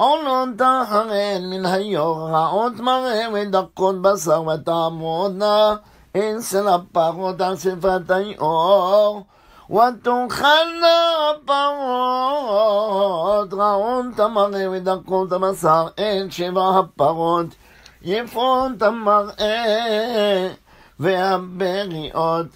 עולות אחריהן מן היור, רעות מראה ודקות בשר ותעמודנה, הן של הפרות על שפת היאור. ותאכלנה הפרות, רעות המראה ודקות הבשר, הן שבע הפרות, יפות המראה והבריאות.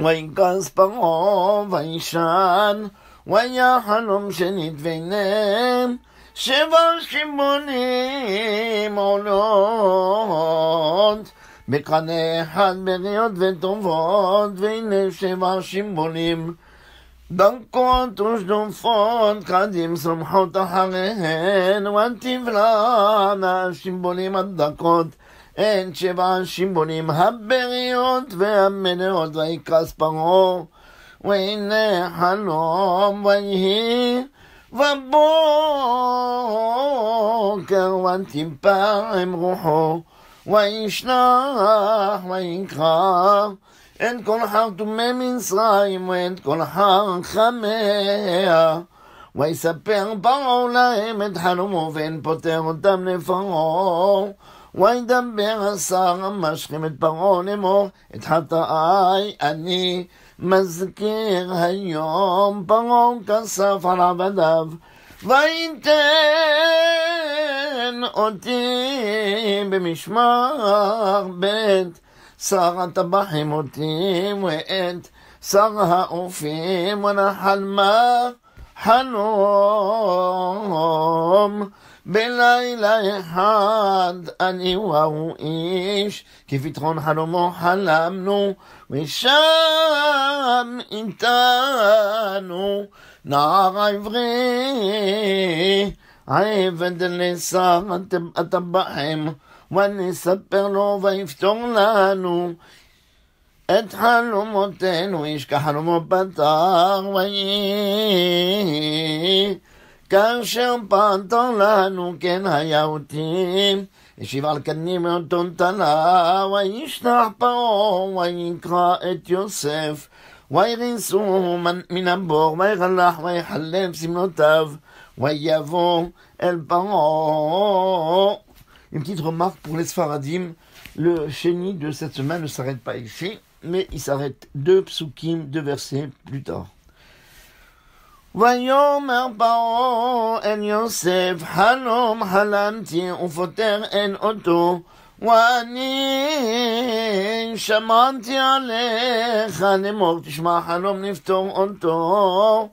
ויקרס פרעה וישן, והיה חלום שנתבינם. שבע שמונים עולות. בקנה אחד בריאות וטובות, והנה שבע שמונים. דקות ושדופות, קדים סומכות אחריהן, ותבלענה השיבולים הדקות. אין שבע השיבולים הבריות והמלאות, ויקס פרעה. והנה חלום ויהי בבוקר ותפעם רוחו וישלח ויקרא את כל חרטומי מצרים ואת כל חרחמיה ויספר פרעה להם את חלומו ואין פותר אותם לפרעה וידבר השר המשכים את פרעה לאמור את חטאי אני مسكين هيوم بغون كالسفر عبدف ويتن أوتي بمشمار بيت صار الطباحم أوتي وإنت صارها أوفيم ونحل ما حنوم בלילה אחד אני וההוא איש, כפתחון חלומו חלמנו, ושם איתנו נער עברי, עבד לשר הטבחים, ונספר לו ויפתור לנו. את חלומותינו, איש כחלומו פתר, ויהי כאשר פנתו לנו כן היה אותי, השיב על קדמים מאותו תלה, וישלח פרעה, ויקרא את יוסף, ויריסוהו מן הבור, ויחלח ויחלב שמלותיו, ויבוא אל פרעה. Une petite remarque pour les Sfaradim, le chenille de cette semaine ne s'arrête pas ici, mais il s'arrête deux psukim, deux versets plus tard. ויאמר פרעה אל יוסף, חלום חלמתי ופותר אין אותו, ואני שמרתי עליך לאמור, תשמע חלום נפתור אותו.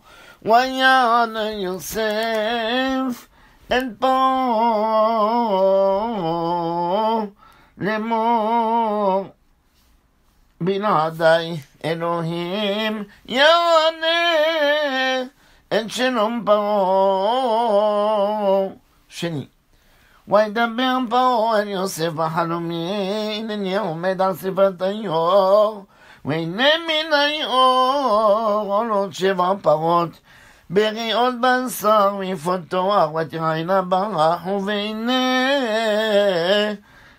ויען יוסף אל פרעה לאמור. בלעדיי אלוהים יענה اتشنبو شني ويدبر بو أن يصف حلمي إن اليوم دع صفتي ועיני עולות שבע פרות, בריאות בשר ויפות תואר, ותראינה ברח, ובעיני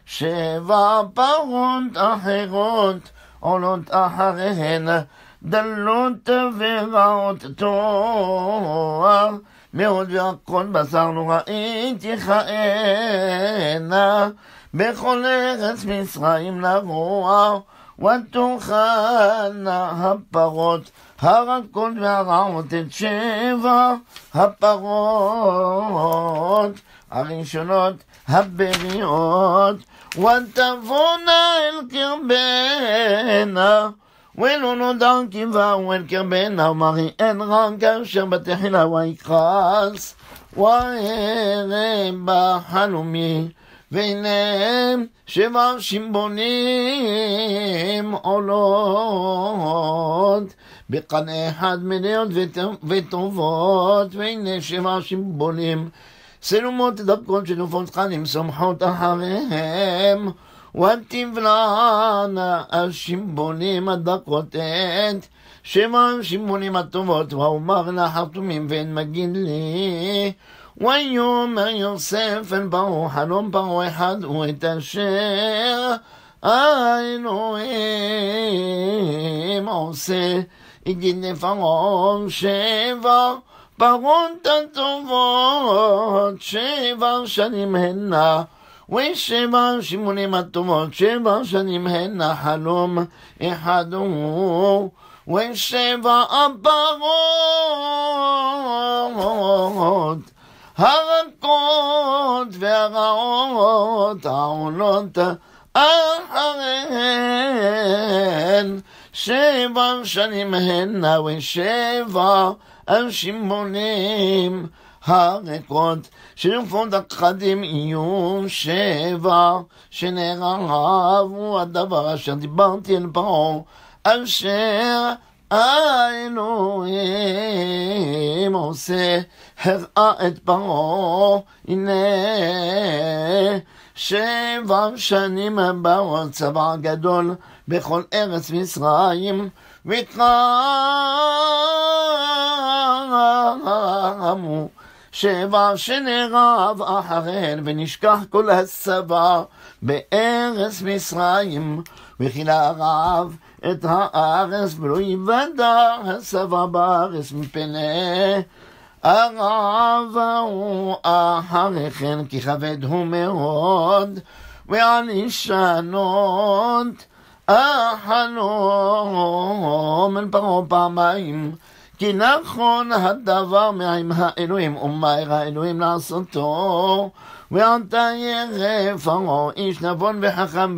שבע פרות אחרות עולות אחריהן. דלות ורעות תואר, מאוד והכל בשר לא ראיתיך הנה, בכל ארץ מצרים לרוע, ותוכנה הפרות, הרקות והרעות את שבע הפרות הראשונות הבריאות, ותבונה אל קרבנה. ולא נודע קיבה ולקרבן אמרי אין רם כאשר בתחילה ויקרס וארם בחלומי והנה שבע שימבונים עולות בקנה אחד מלאות וטובות והנה שבע שימבונים סלומות דבקות של עופות חנים סומכות אחריהם ותבלענה השימבונים הדקות עת, שמם שמבונים הטובות, ואומרנה חתומים ואין מגיד לי. ויאמר יוסף אל פרעה חלום פרעה אחד הוא את אשר האלוהים עושה, הגיד לפרעה שבע פרות הטובות, שבע שנים הנה. ושבע שמונים הטובות, שבע שנים הן החלום אחד הוא, ושבע הפרות. הרכות והרעות העולות אחריהן שבע שנים הנה ושבע השמונים הריקות, שלפות הכחדים יהיו שבע, שנערב הוא הדבר אשר דיברתי אל פרעה, אשר האלוהים עושה, הראה את פרעה, הנה שבע שנים באו צבא גדול בכל ארץ מצרים, וקרמו שבע שנערב אחריהן, ונשכח כל הצבא בארץ מצרים, וכי לרב את הארץ, ולא יוודע הצבא בארץ מפני הרב ההוא אחרי כן, כי כבד הוא מאוד, ועל אישנות אכלו מן פרעה פעמיים. כי נכון הדבר מהם האלוהים, ומהר האלוהים לעשותו. ועתה ירא פרעה איש נבון וחכם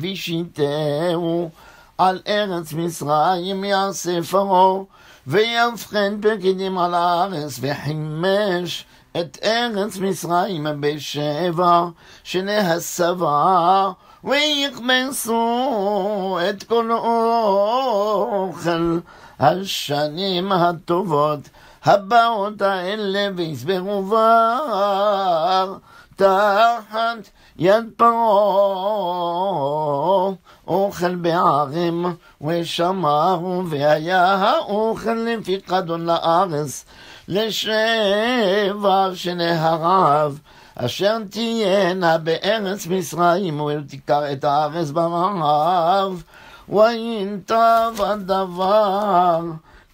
וישיתהו על ארץ מצרים יעשה פרעה, ויבחן בגדים על הארץ וחימש את ארץ מצרים בשבע שני הסבה, ויכמסו את כל אוכל השנים הטובות הבאות האלה ויסברו בר תחת יד פרעה אוכל בערים ושמרו והיה האוכל לפי כדון לארץ לשבע שנהריו אשר תהיינה בארץ מצרים ותיקר את הארץ ברעב ואין טב הדבר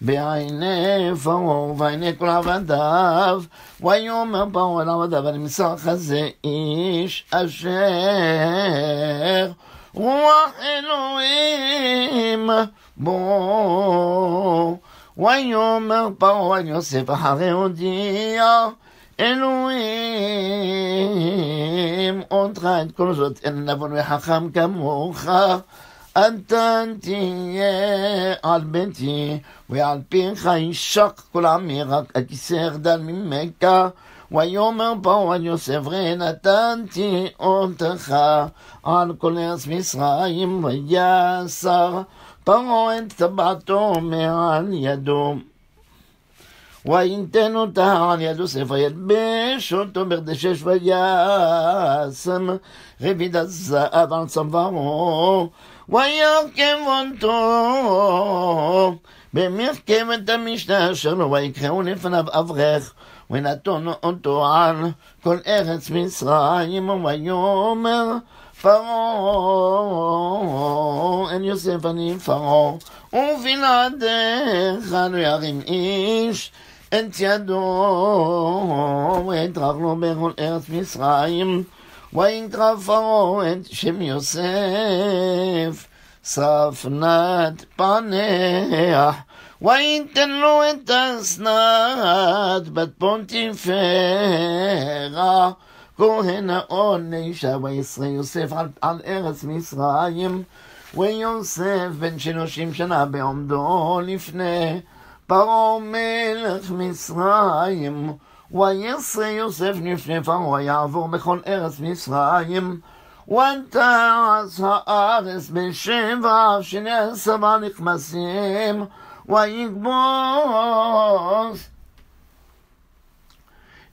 בעיני פרעה ובעיני כל עבדיו, ויאמר פרעה אל עבדיו, הנמסר כזה איש אשר רוח אלוהים בו. ויאמר פרעה אל יוסף אחרי הודיע אלוהים אותך את כל זאת אין נבון וחכם כמוך אנתן תהיה על ביתי ועל פיך יישק כל עמי רק הכיסא ירדן ממך ויאמר פרעה יוסף ראה נתנתי אותך על כל ארץ מצרים ויסר פרעה את טבעתו מעל ידו וייתן אותה על יד יוסף וילבש אותו ברדי שש וישם רביד הזהב על צווארו ויוקם אותו במרכבת המשנה שלו, ויקראו לפניו אברך, ונתון אותו על כל ארץ מצרים, ויאמר פרעה, אל יוסף אני פרעה, ובלעדיך לא ירים איש את ידו, ויטרח לו בכל ארץ מצרים. وإن كفروا את שם יוסף, ספנת פניה. ואין לו את אסנת בת פונטיפרה. כהן האון נשע וישרי יוסף על, על ארץ מצרים. ויוסף בן שלושים שנה בעומדו לפני פרעה מלך מצרים. ויסר יוסף פרעה יעבור בכל ארץ מצרים. ותעש הארץ בשבע שני עשרה נכבשים ויגבוס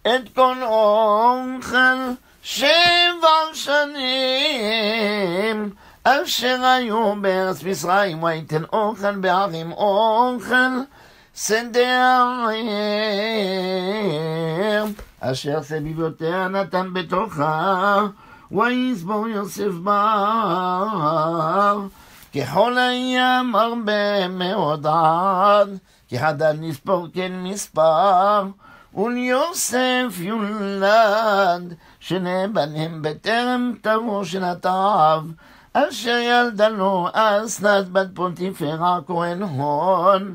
את כל אוכל שבע שנים אשר היו בארץ מצרים ויתן אוכל בערים אוכל סדר אשר סביבותיה נתן בתוכה, ויסבור יוסף בר. ככל הים הרבה מאוד עד, כי חדל נספור כן מספר, וליוסף יולד, שנאבנים בטרם תבוא שנתיו, אשר ילדה לו אסנת בת פונטיפרה כהן הון.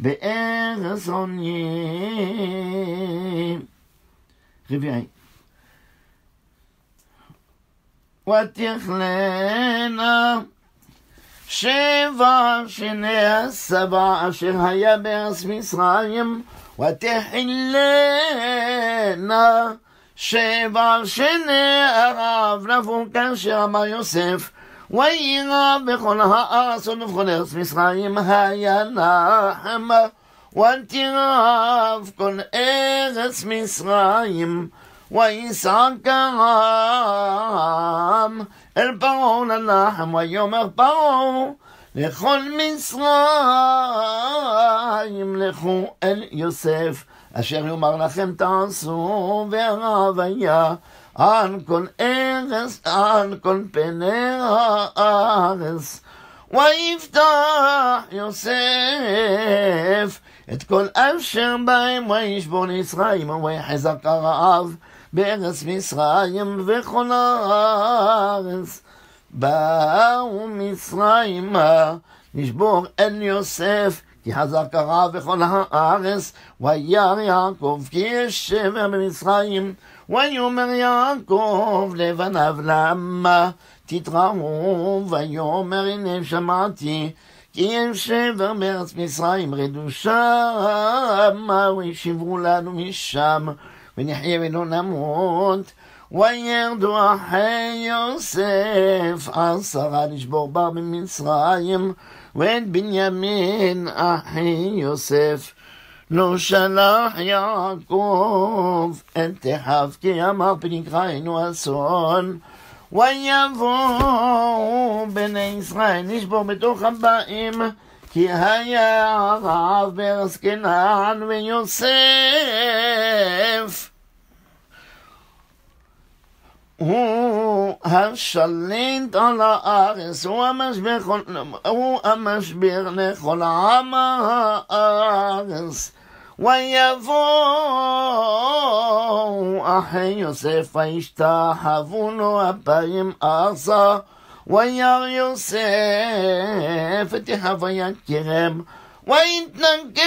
בארץ עוני. רביעי. ותכלנה שבע שני הסבע אשר היה בארץ מצרים ותחילנה שבע שני ערב לבוא כאשר אמר יוסף ויירא בכל הארץ ובכל ארץ מצרים היה נחם ותירב כל ארץ מצרים ויסער קרם אל פרעה לנחם ויאמר פרעה לכל מצרים לכו אל יוסף אשר יאמר לכם תעשו ורב היה con ארץ, con פני הארץ. ויפתח יוסף את כל אשר בהם, וישבור מצרים, ויחזק הרעב בארץ מצרים וכל הארץ. באו מצרימה, נשבור אל יוסף, כי חזק הרעב בכל הארץ, וירא יעקב, כי יש שבר במצרים. ויאמר יעקב לבניו למה תתרעו ויאמר הנה שמעתי כי אין שבר מארץ מצרים רדו שמה וישברו לנו משם ונחיה ולא נמות וירדו אחרי יוסף עשרה לשבור בר במצרים ואת בנימין אחי יוסף לא שלח יעקב את אחיו כי אמר בנקראינו אסון ויבואו בני ישראל נשבור בתוך הבאים כי היה הרב בארץ קנען ויוסף הוא השליט על הארץ, הוא המשבר, הוא המשבר לכל עם הארץ. ויבוא אחי יוסף וישתחונו אפיים ארצה וירא יוסף את יחיו ויכרם ויתנכר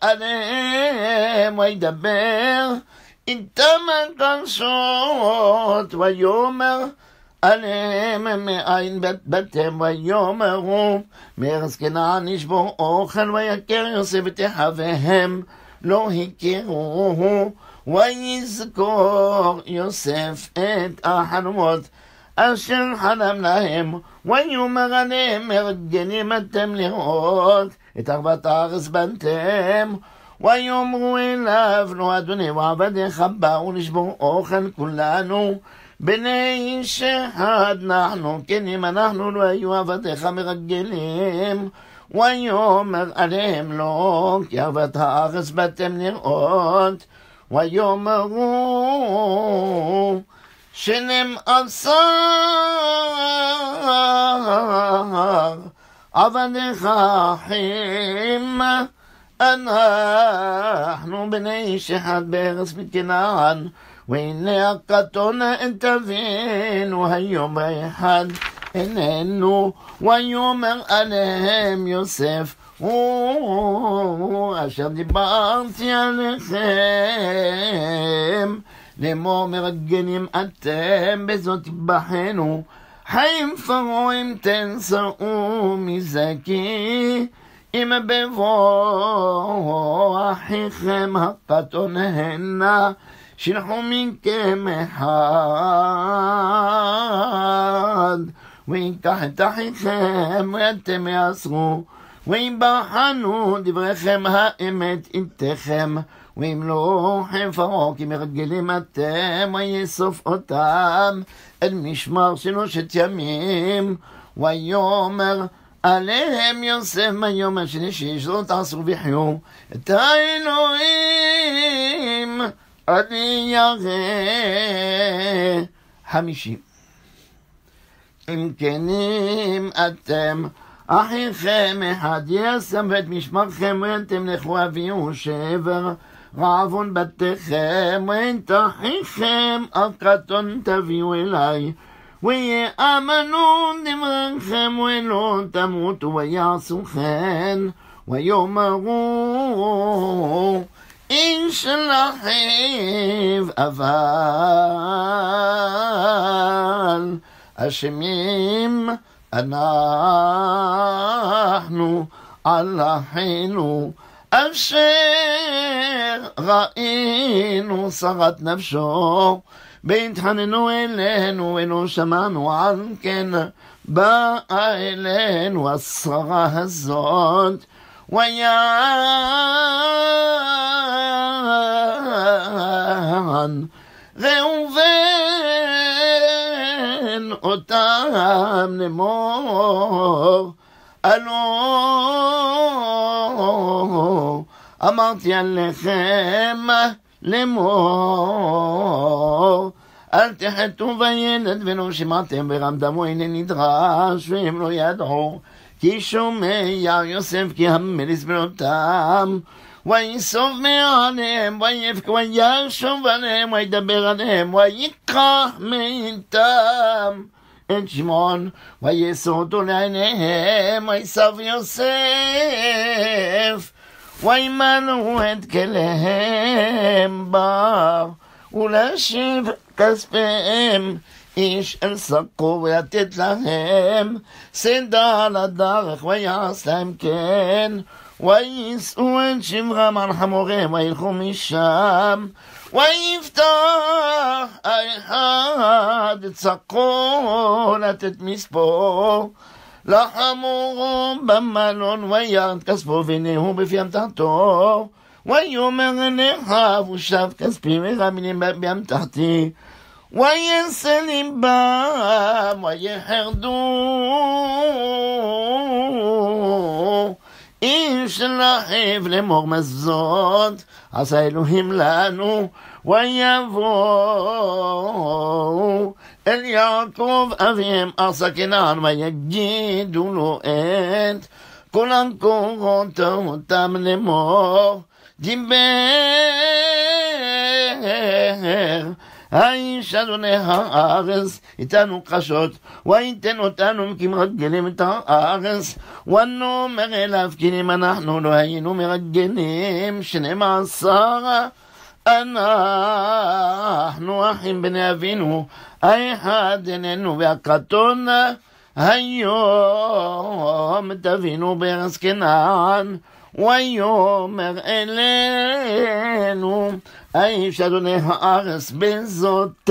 עליהם וידבר איתם על קרשות ויאמר עליהם מאין בית בתם ויאמרו מארץ כנען ישבור אוכל ויקר יוסף את יחביהם לא הכירוהו ויזכור יוסף את החלומות אשר חלם להם ויאמר עליהם מרגנים אתם לראות את ארבעת הארץ בנתם ויאמרו אליו לא אדוני ועבדיך באו לשבור אוכל כולנו בני איש אחד נחנו, כן אם אנחנו לא היו עבדיך מרגלים, ויאמר עליהם לא, כי עבד הארץ באתם נראות, ויאמרו שנמאסר עבדיך אחים אנחנו בני איש אחד בארץ מכנען והנה הקטון אין תבינו היום האחד איננו, ויאמר עליהם יוסף, הוא אשר דיברתי עליכם, לאמור מרגנים אתם, בזאת בחנו, חיים תן שרעו מזה כי אם בבוא אחיכם הקטון הנה שאנחנו מכם אחד, את אחיכם, ואתם יעשרו, ובחנו דבריכם האמת איתכם, ואם לא חפרו כי מרגלים אתם, ויאסוף אותם אל משמר שלושת ימים, ויאמר עליהם יוסף מהיום השני שישרו תעשו ויחיו את האלוהים. أريغي חמישים. אם כנים אתם, אחיכם אחד יסם ואת משמרכם ואתם לכו הביאו שבר רעבון בתיכם ואין תחיכם הקטון תביאו אליי ויאמנו דבריכם ולא תמותו ויעשו כן ויאמרו איש לאחיו אבל אשמים אנחנו על אחינו אשר ראינו שרת נפשו והתחננו אלינו ולא שמענו על כן באה אלינו השררה הזאת ויה ראובן, ראובן אותם לאמור, הלא אמרתי עליכם לאמור, אל תחטאו בילד ולא שמעתם ורם דמו הנה נדרש והם לא ידעו כי שומע יוסף כי המליס בנותם ויסוף מעליהם, וישוב עליהם, וידבר עליהם, ויקרא מאיתם את שמעון, וישא אותו לעיניהם, ויסף יוסף, וימלאו את כליהם בר, ולהשיב כספיהם איש אל שקו ולתת להם סדה על הדרך ויעש להם כן ויישאו את שברך מלכה מורה, וילכו משם, ויפתח האחד את צקו לתת מספור. לחמורו במלון וירד כספו ונהו בפי אמתחתו ויאמר אליך ושב כספי ורמינים באמתחתי ויעשה ליבם ויחרדו איש לאב לאמור מזון, עשה אלוהים לנו, ויבואו אל יעקב אביהם עשה כנען, ויגידו לו את כל המקורות אותם לאמור, דיבר האיש אדוני הארץ איתנו קשות, וייתן אותנו כי מרגלים את הארץ, ונאמר אליו כי אם אנחנו לא היינו מרגלים, שנאמר שרה אנחנו אחים בני אבינו, האחד עינינו והקטון היום תבינו בארץ כנען, ויאמר אלינו Eichadone haares bezot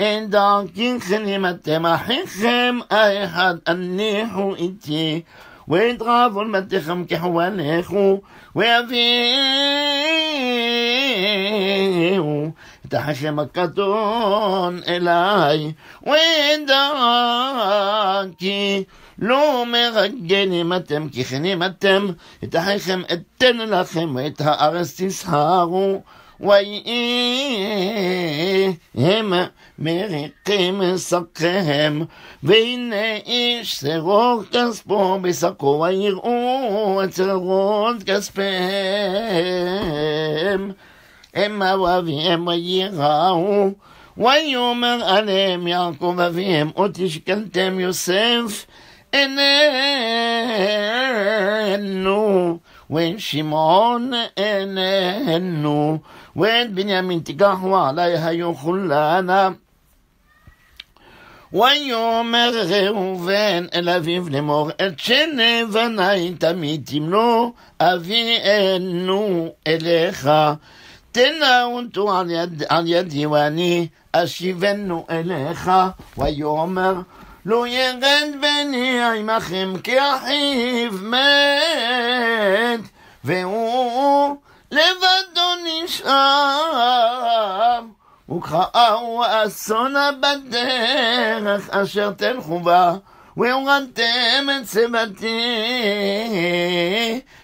אין דרככם אתם אחיכם האחד אניחו איתי ואתרב עולמתכם כחואניכו ויביאו את החכם הקטון אליי ודרכי לא מרגנים אתם ככנים אתם את החכם אתן לכם ואת הארץ תסהרו وإيهم مرقم سقهم بين إيش سرور كسبه بسقه ويرؤوا وترون كسبهم إما وفيهم ويراهوا ويؤمر عليهم يعقوب أبيهم أتشكلتم يوسف إنנו وشمعون إنנו בנימין بنيامين تقهوى عليها يخلانا ויאמר ראובן אל אביו לאמור, את שני בניי תמיד אבי אינו אליך. תנא אותו על, יד, על ידי ואני אשיבנו אליך. ויאמר, לא ירד בני עמכם כי אחיו מת, והוא לבדו נשאר, וכרעהו אסון בדרך אשר תלכו בה, והורדתם את צוותי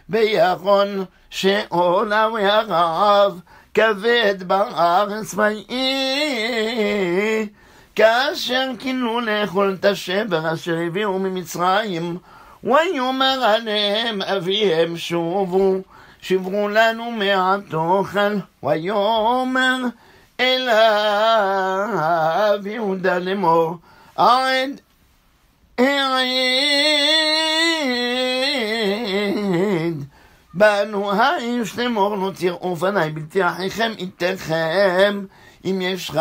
בירון שאולה והרב, כבד בארץ ויהי. כאשר כינו לאכול את השבר אשר הביאו ממצרים, ויאמר עליהם אביהם שובו. שברו לנו מעט אוכל, ויאמר אליו יהודה לאמור, עד ארד בנו האיש לאמור לא תראו פניי בלתי אחיכם איתכם אם יש לך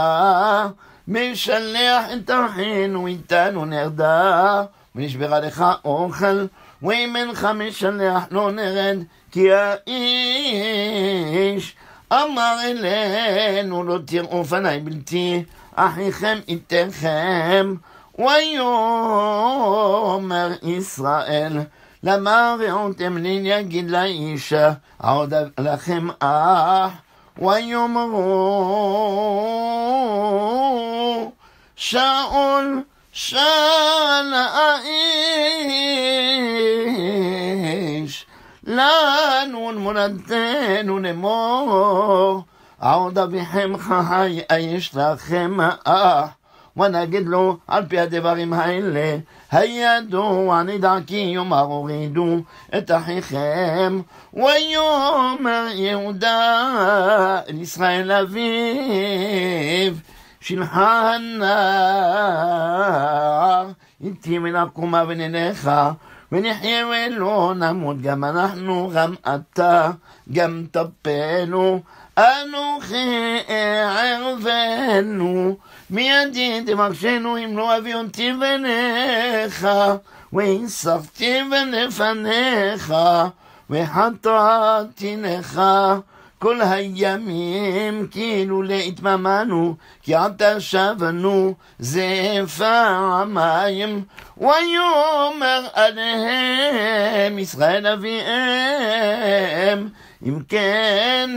משלח את אחינו איתנו נרדה ונשברה לך אוכל ואם אינך משלח לא נרד כי האיש אמר אלינו לא תראו פניי בלתי אחיכם איתכם ויאמר ישראל למה ראותם לי יגיד לאישה העוד לכם אח ויאמרו שאול שאל האיש לנו מולדתנו לאמור, עוד אביכם חי, איש לכם אה. ונגיד לו על פי הדברים האלה, הידוע נדע כי יאמר הורידו את אחיכם, ויאמר יהודה אל ישראל אביו, שלחה הנער, איתי מן הקומה ונלכה ונחיה ולא נמות, גם אנחנו, גם אתה, גם טפנו, אנוכי ערבנו, מידי תבקשנו אם לא אביא אותי בניך, והספתי בלפניך, וחטאתי לך. כל הימים כאילו להתממנו, כי עתה שבנו זאפה המים. ויאמר עליהם ישראל אביהם, אם כן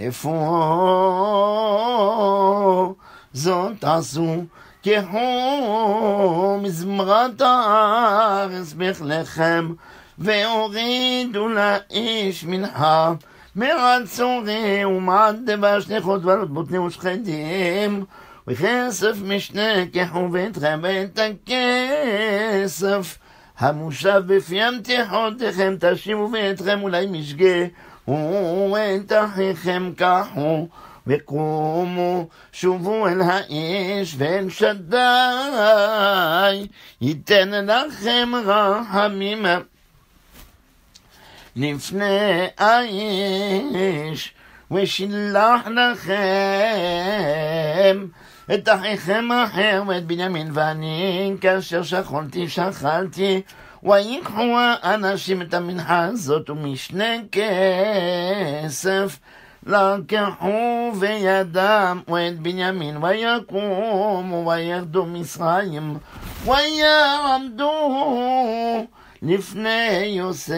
איפה זאת עשו? כחו מזמרת הארץ בכליכם, והורידו לאיש מנחה. מרצורי ומעד באשליכות ועלות בוטני ושחדים וכסף משנה כחובית חבית הכסף המושב בפיים תחותיכם תשיבו ואתכם אולי משגה ואת אחיכם קחו וקומו שובו אל האש ואל שדי ייתן לכם רחמים לפני האיש, ושילח לכם את אחיכם אחר ואת בנימין ואני, כאשר שכלתי שכלתי, ויקחו האנשים את המנחה הזאת ומשנה כסף. לקחו וידם ואת בנימין ויקומו וירדו מצרים ויעמדו לפני יוסף.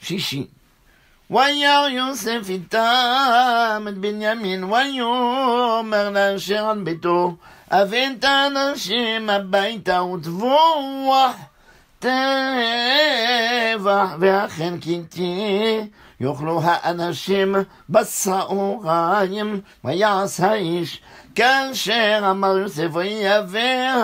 שישי וירא יוסף איתם את בנימין ויאמר לאשר על ביתו הבא את האנשים הביתה וטבוח טבח ואכן כי יאכלו האנשים בשעוריים ויעש האיש כאשר אמר יוסף, ויבא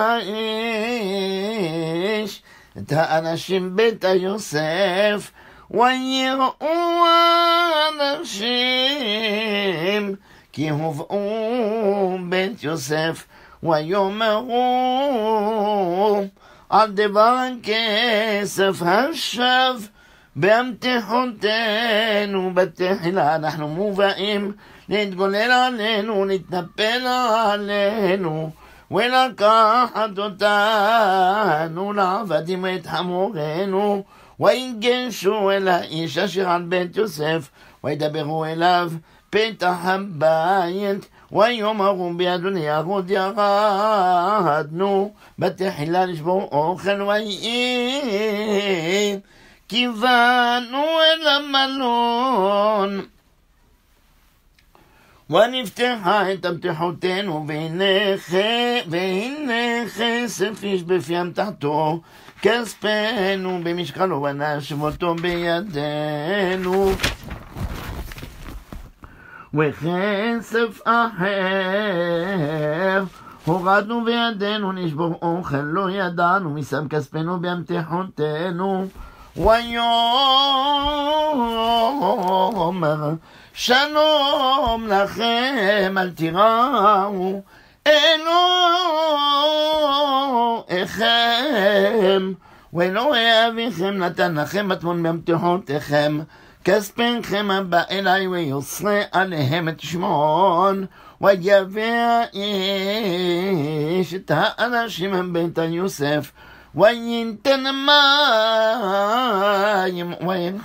האיש את האנשים בית היוסף ויראו האנשים, כי הובאו בית יוסף, ויאמרו על דבר הכסף השב באמתחותינו בתחילה אנחנו מובאים נתבונן עלינו, נתנפל עלינו, ולקחת אותנו לעבדים את חמורנו, ויגשו אל האיש אשר על בית יוסף, וידברו אליו פתח הבית, ויאמרו באדוני אבוד ירדנו, בתחילה לשבור אוכל ויהיה, כיוונו אל המלון. ונפתחה את הבטחותינו, והנה כסף איש בפי אמתחתו, כספנו במשקלו, ונשב אותו בידינו. וכסף אחר הורדנו בידינו, נשבור אוכל, לא ידענו, משם כספנו באמתחותינו. ויאמר שלום לכם, אל תיראו, אלוהיכם, ואלוהי אביכם נתן לכם מטמון במתיחותיכם כספיכם הבא אליי ויוסרה עליהם את שמון ויביא האיש את האנשים מביתא יוסף. وين מים وين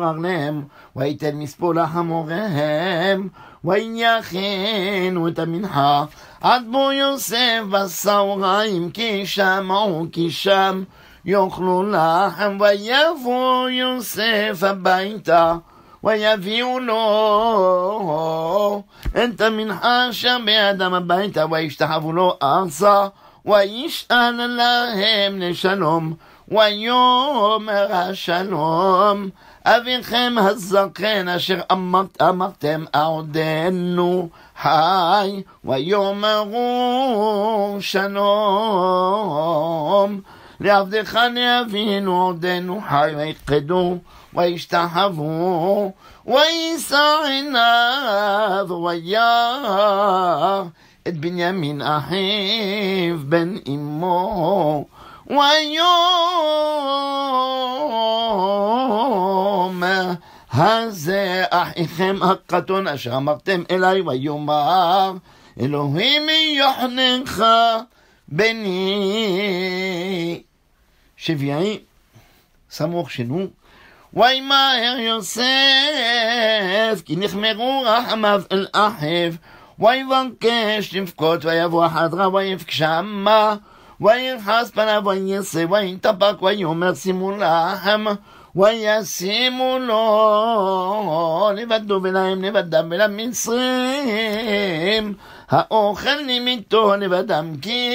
רגליהם ויתן מספור לחמוריהם, ויחנו את המנחה. עד בו יוסף בסהריים, כי שם או כי שם יאכלו לחם, ויבוא יוסף הביתה. ויביאו לו את המנחה שם באדם הביתה, וישתחוו לו ארצה, וישאל להם לשלום, ויאמר השלום אביכם הזקן אשר אמרת, אמרתם עודנו חי, ויאמרו שלום. לעבדך נאבינו עודנו חי, ויכחדו וישתחוו, וישא עיניו וירא את בנימין אחיו בן אמו, ויום הזה אחיכם הקטון אשר אמרתם אלי ויאמר אלוהים יוחננך בני שביעי סמוך שנו מהר יוסף כי נחמרו רחמיו אל אחיו ויבקש לבכות ויבוא חדרה ויפגשמה ויחס פניו ויעשה וינטפק ויאמר שימו לחם וישימו לו לבדו ולהם לבדם ולמצרים האוכל נמיתו לבדם כי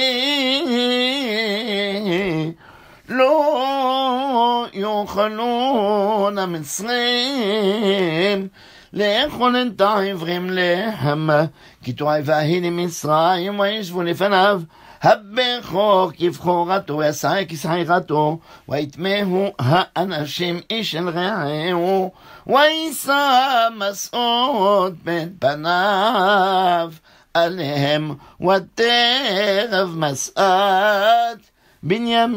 לא יאכלו המצרים לאכול את העברים לחמה כי תועבה היא למצרים וישבו לפניו הבכור כבכורתו ועשה כשעירתו, ויטמאו האנשים איש אל רעהו, ויישא מסעות בין פניו עליהם, ותרב מסעת. בנימין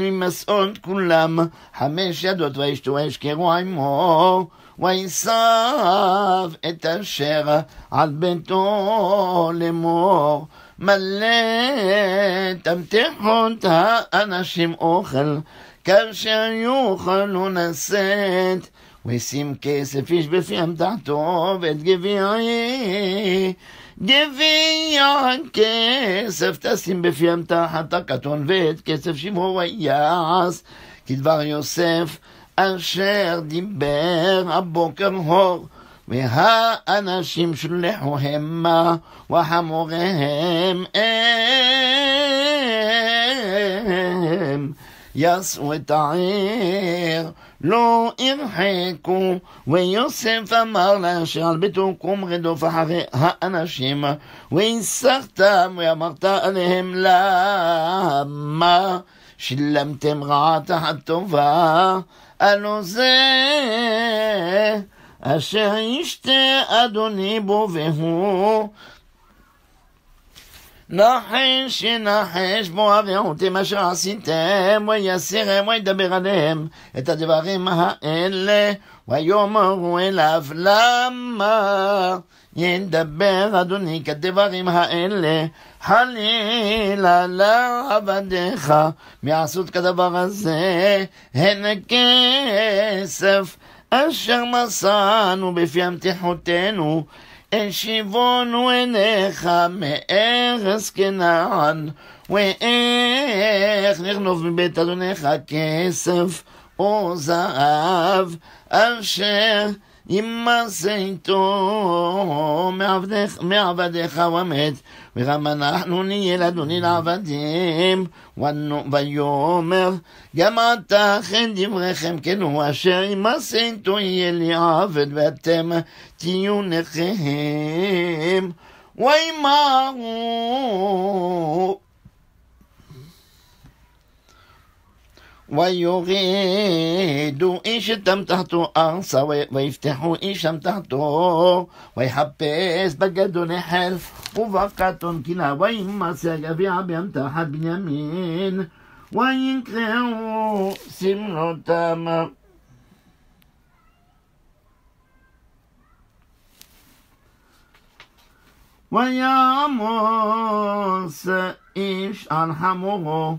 ממסעות כולם, חמש ידות וישתו וישקרו עמו, ויסב את אשר על ביתו לאמור. מלא תמתחות האנשים אוכל, כאשר יוכלו נשאת. וישים כסף איש בפי תחתו ואת גביעי. גביע כסף תשים בפי תחת הקטון ואת כסף שמו ויעש. כדבר יוסף אשר דיבר הבוקר הור. והאנשים שלחו המה וחמוריהם הם יסעו את העיר לא הרחקו ויוסף אמר לאשר על ביתו קום רדוף אחרי האנשים והסחתם ואמרת עליהם למה שילמתם רעה תחת טובה הלא זה אשר ישתה אדוני בו והוא נחש ינחש בו עבירותם אשר עשיתם ויסירם וידבר עליהם את הדברים האלה ויאמרו אליו למה ידבר אדוני כדברים האלה חלילה לעבדיך מעשות כדבר הזה הן כסף אשר מסענו בפי המתיחותנו, אין שיבונו עיניך מארץ כנען, ואיך נכנוב מבית אדוניך כסף או זהב, אשר ימסה טוב מעבדיך ומת, וגם אנחנו נהיה לאדוני לעבדים. ויאמר, גם אתה אכן דבריכם כן הוא אשר ימסה טוב יהיה לי עבד, ואתם תהיו נכיהם, וימרו ويغيد إيش تم تحته أنصى ويفتحوا إيش تم تحته ويحبس بجد حلف وفقط كلا ويمسك في عب يمتحد بنيامين وينكروا سمر تمام ويامس إيش عن حمره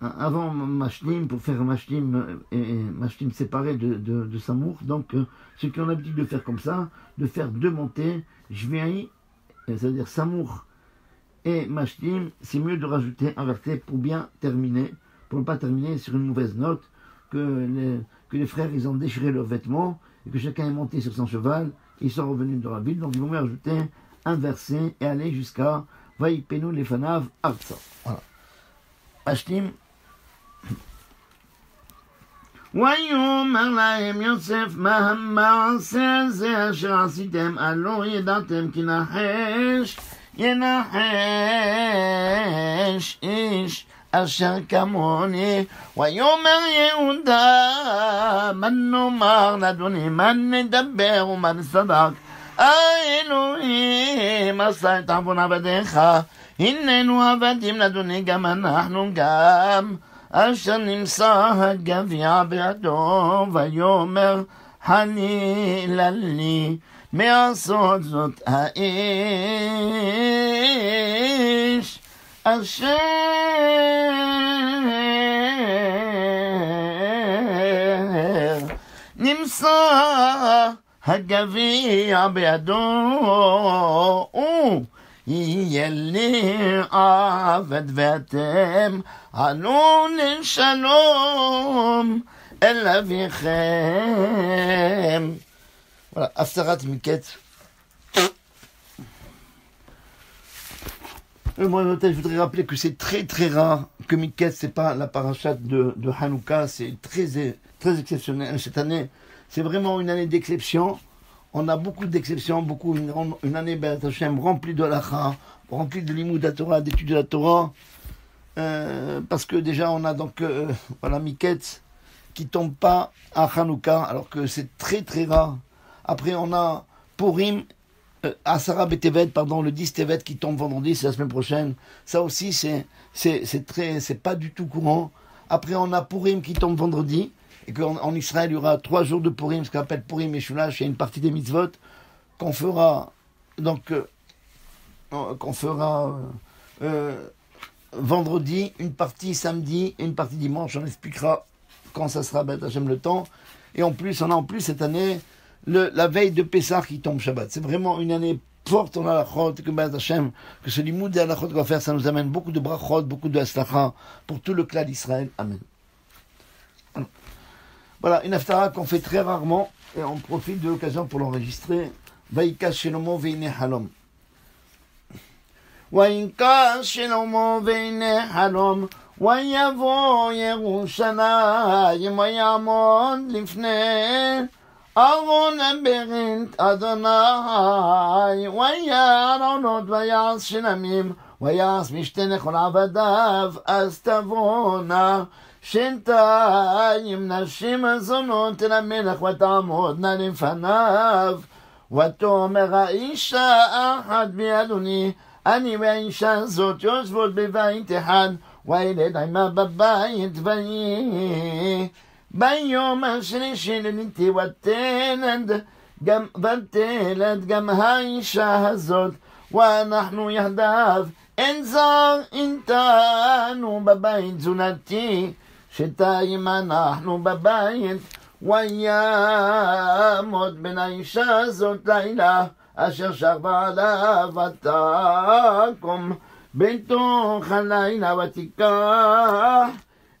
avant Machlim pour faire Machlim euh, et Machlim séparé de, Samour. Donc, euh, ceux qui ont l'habitude de faire comme ça, de faire deux montées, viens euh, c'est-à-dire Samour et Machlim, c'est mieux de rajouter un verset pour bien terminer, pour ne pas terminer sur une mauvaise note, que les, frères ils ont déchiré leurs vêtements et que chacun est monté sur son cheval, ils sont revenus dans la ville. Donc, ils vont mieux rajouter un verset et aller jusqu'à les Lefanav Arza. Voilà. Machlim, ויאמר להם יוסף מה המעשה זה אשר עשיתם הלא ידעתם כי נחש ינחש איש אשר כמוני ויאמר יהודה מה נאמר לאדוני מה נדבר ומה נסדק האלוהים עשה את עוון עבדיך הננו עבדים לאדוני גם אנחנו גם أشن مساهق في عبعدو ويومر حنيلا لي מעשות זאת האש אשר נמצא הגביע בידו Gällning av ett vätem Hanonin shalom El avichem Voilà, Aftarat Miket. Euh, Le je voudrais rappeler que c'est très très rare que Miket, c'est pas la parachate de, de Hanouka, c'est très, très exceptionnel euh, cette année. C'est vraiment une année d'exception on a beaucoup d'exceptions, beaucoup, une, année Béat ben, remplie de lacha, remplie de l'imout de la Torah, d'études de la Torah, euh, parce que déjà on a donc, euh, voilà, Miketz qui tombe pas à Hanouka, alors que c'est très très rare. Après on a Purim, euh, Asara tevet, pardon, le 10 Tevet qui tombe vendredi, c'est la semaine prochaine. Ça aussi c'est, c'est, très, c'est pas du tout courant. Après on a Pourim qui tombe vendredi et qu'en Israël, il y aura trois jours de Purim, ce qu'on appelle Purim et Shulash, il une partie des mitzvot qu'on fera, donc, euh, qu'on fera euh, euh, vendredi, une partie samedi et une partie dimanche. On expliquera quand ça sera, ben, j'aime le temps. Et en plus, on a en plus cette année la veille de Pessah qui tombe Shabbat. C'est vraiment une année forte on a la halachot, que ben, Hashem, que ce limoud et halachot qu'on va faire, ça nous amène beaucoup de brachot, beaucoup de aslacha pour tout le clan d'Israël. Amen. Voilà, une haftara qu'on fait très rarement et on profite de l'occasion pour l'enregistrer. ויקה שלמה והנה חלום. ויקה שלמה והנה חלום, ויבוא ירושלים ויעמוד לפני ארון ברית אדוני, וירא עונות ויעש שלמים, ויעש משתה לכל עבדיו, אז תבואנה شنتاي מנשים זונות למלך ותעמוד נא לפניו ותאמר האישה אחת בידוני אני והאישה הזאת יושבות בבית אחד והילד עמה בבית ויהי ביום השלישי לניתי ותלד גם ותלד גם האישה הזאת ואנחנו יחדיו אין זר איתנו בבית תזונתי شتاي ما نحن ببيت ويامد من عيشة زوت ليلى أشر شغب على فتاكم بنتو خلينا وتكاح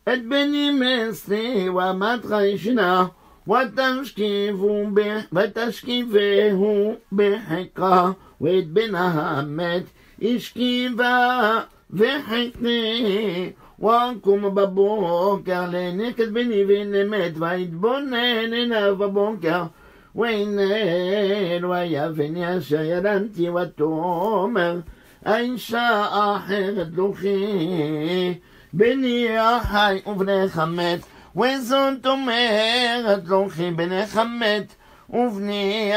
اتبني مصري وما تغيشنا وتشكيف به وتشكيفه بحقة واتبنى همت اشكيفا في وانكم بني لانك تبني في النمات فيتبنى لنا وين وإن فين يا سيرانتي وتومر إن شاء حرد لخي بني احي حي وبني خمات وزنت مرد لخي بني خمات وبني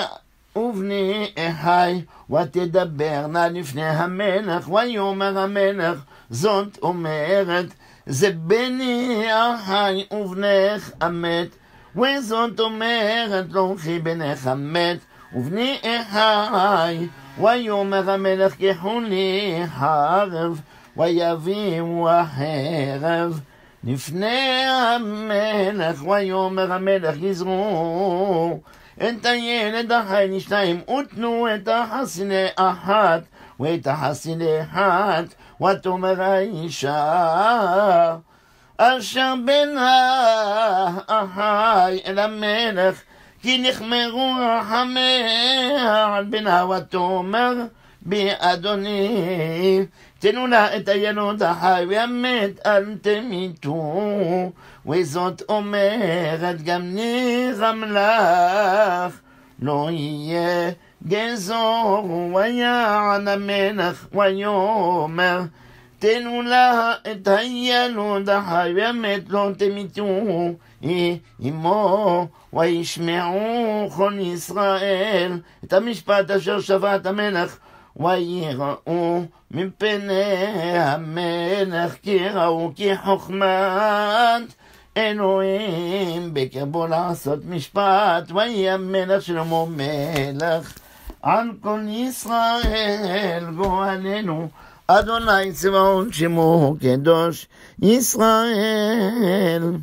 وبني احي وتدبرنا لفني همينخ ويوم همينخ זאת אומרת, זה בני החי ובנך המת, וזאת אומרת, לא חי בנך המת ובני החי, ויאמר המלך כחולי חרב, ויביאו החרב. לפני המלך, ויאמר המלך גזרו انتيني دحين شتايم اتنو اتحسني احد وتحسني حد وتمريشا أشبنا أحاي إلى الملك كي نخمرو حمير بنا وتمر بأدوني تنولا إتينو دحاي ويمت أنت ميتو וזאת אומרת גם נירם לך, לא יהיה גזור ויען המלך ויאמר תנו לה את הילוד החי ומת לא תמיתו עמו וישמעו כל ישראל את המשפט אשר שבת המלך ויראו מפני המלך כי ראו כי חוכמת אלוהים בקרבו לעשות משפט, ויהי המלך שלמה מלך על כל ישראל גואלנו. אדוני צבאון שמו קדוש ישראל.